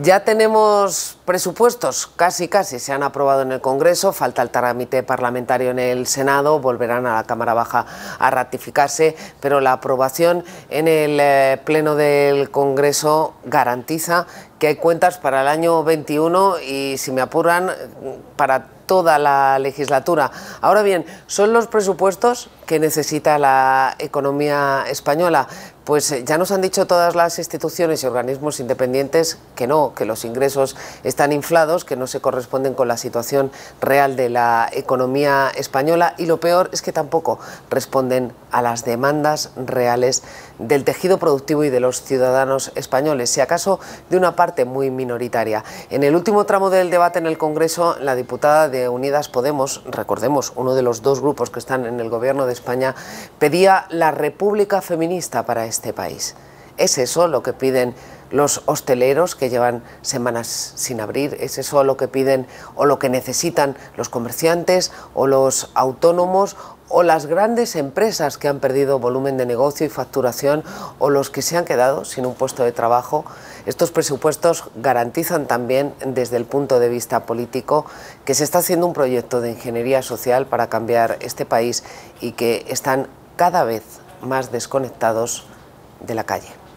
Ya tenemos presupuestos, casi casi se han aprobado en el Congreso, falta el trámite parlamentario en el Senado, volverán a la Cámara Baja a ratificarse, pero la aprobación en el eh, Pleno del Congreso garantiza que hay cuentas para el año 21 y si me apuran para toda la legislatura. Ahora bien, son los presupuestos que necesita la economía española. Pues eh, ya nos han dicho todas las instituciones y organismos independientes que no, que los ingresos están inflados, que no se corresponden con la situación real de la economía española y lo peor es que tampoco responden a las demandas reales del tejido productivo y de los ciudadanos españoles, si acaso de una parte muy minoritaria. En el último tramo del debate en el Congreso, la diputada de Unidas Podemos, recordemos, uno de los dos grupos que están en el gobierno de España, pedía la república feminista para este país. ¿Es eso lo que piden los hosteleros que llevan semanas sin abrir? ¿Es eso lo que piden o lo que necesitan los comerciantes o los autónomos o las grandes empresas que han perdido volumen de negocio y facturación o los que se han quedado sin un puesto de trabajo, estos presupuestos garantizan también desde el punto de vista político que se está haciendo un proyecto de ingeniería social para cambiar este país y que están cada vez más desconectados de la calle.